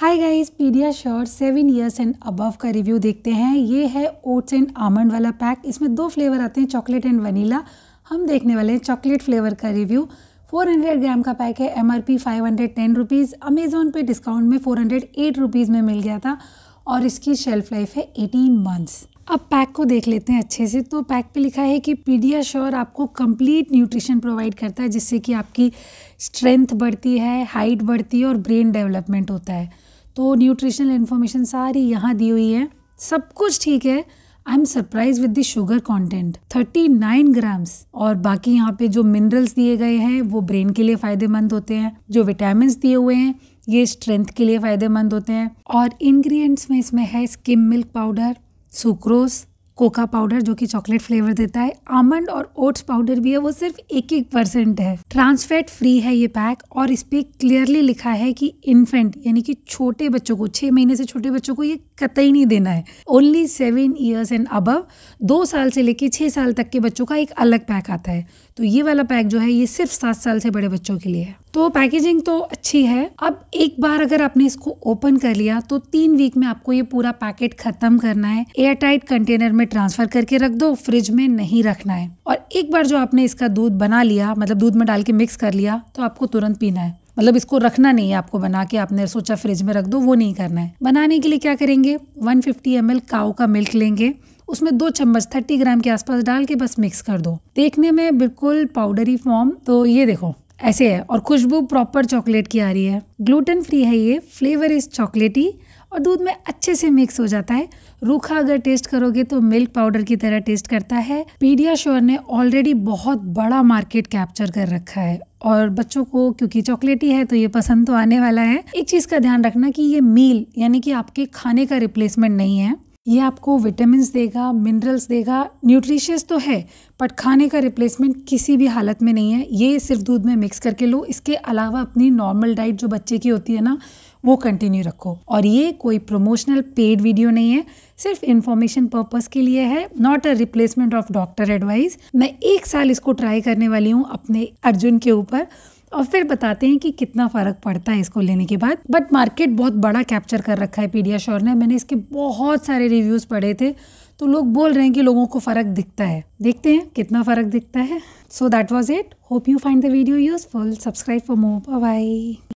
hi guys PediaSure seven years and above का review देखते हैं ये है ओट्स एंड आमंड वाला पैक इसमें दो फ्लेवर आते हैं चॉकलेट एंड वनीला हम देखने वाले हैं चॉकलेट फ्लेवर का रिव्यू 400 ग्राम का पैक है M R P five hundred ten rupees Amazon पर डिस्काउंट में फ़ोर हंड्रेड एट रुपीज़ में मिल गया था और इसकी शेल्फ़ लाइफ है एटीन मंथ्स अब पैक को देख लेते हैं अच्छे से तो पैक पे लिखा है कि पीडिया श्योर आपको कंप्लीट न्यूट्रिशन प्रोवाइड करता है जिससे कि आपकी स्ट्रेंथ बढ़ती है हाइट बढ़ती है और ब्रेन डेवलपमेंट होता है तो न्यूट्रिशनल इन्फॉर्मेशन सारी यहाँ दी हुई है सब कुछ ठीक है I am surprise with the sugar content nine grams और बाकी यहाँ पे जो मिनरल्स दिए गए हैं वो ब्रेन के लिए फ़ायदेमंद होते हैं जो विटामिन दिए हुए हैं ये स्ट्रेंथ के लिए फ़ायदेमंद होते हैं और इंग्रेडिएंट्स में इसमें है skim milk powder sucrose cocoa powder जो कि चॉकलेट फ्लेवर देता है आमंड और ओट्स पाउडर भी है वो सिर्फ एक एक परसेंट है ट्रांसफैट फ्री है ये पैक और इस पर क्लियरली लिखा है कि इन्फेंट यानी कि छोटे बच्चों को छः महीने से छोटे बच्चों को ये कतई नहीं देना है only seven years and above दो साल से लेके छः साल तक के बच्चों का एक अलग पैक आता है तो ये वाला पैक जो है ये सिर्फ सात साल से बड़े बच्चों के लिए है तो पैकेजिंग तो अच्छी है अब एक बार अगर आपने इसको ओपन कर लिया तो तीन वीक में आपको ये पूरा पैकेट खत्म करना है एयर टाइट कंटेनर में ट्रांसफ़र करके रख दो फ्रिज में नहीं रखना है और एक बार जो आपने इसका दूध बना लिया मतलब दूध में डाल के मिक्स कर लिया तो आपको तुरंत पीना है मतलब इसको रखना नहीं है आपको बना के आपने सोचा फ्रिज में रख दो वो नहीं करना है बनाने के लिए क्या करेंगे 150 फिफ्टी काओ का मिल्क लेंगे उसमें दो चम्मच थर्टी ग्राम के आसपास डाल के बस मिक्स कर दो देखने में बिल्कुल पाउडरी फॉर्म तो ये देखो ऐसे है और खुशबू प्रॉपर चॉकलेट की आ रही है ग्लूटेन फ्री है ये फ्लेवर इज चॉकलेटी और दूध में अच्छे से मिक्स हो जाता है रूखा अगर टेस्ट करोगे तो मिल्क पाउडर की तरह टेस्ट करता है पीडिया श्योर ने ऑलरेडी बहुत बड़ा मार्केट कैप्चर कर रखा है और बच्चों को क्योंकि चॉकलेटी है तो ये पसंद तो आने वाला है एक चीज़ का ध्यान रखना कि ये मील यानी कि आपके खाने का रिप्लेसमेंट नहीं है ये आपको विटामिन देगा मिनरल्स देगा न्यूट्रिशियस तो है बट खाने का रिप्लेसमेंट किसी भी हालत में नहीं है ये सिर्फ दूध में मिक्स करके लो इसके अलावा अपनी नॉर्मल डाइट जो बच्चे की होती है ना वो कंटिन्यू रखो और ये कोई प्रमोशनल पेड वीडियो नहीं है सिर्फ इन्फॉर्मेशन पर्पस के लिए है not a replacement of doctor advice मैं एक साल इसको ट्राई करने वाली हूँ अपने अर्जुन के ऊपर और फिर बताते हैं कि कितना फ़र्क पड़ता है इसको लेने के बाद बट मार्केट बहुत बड़ा कैप्चर कर रखा है पीडिया श्योर ने मैंने इसके बहुत सारे रिव्यूज़ पढ़े थे तो लोग बोल रहे हैं कि लोगों को फ़र्क दिखता है देखते हैं कितना फ़र्क दिखता है so that was it hope you find the video useful subscribe for more bye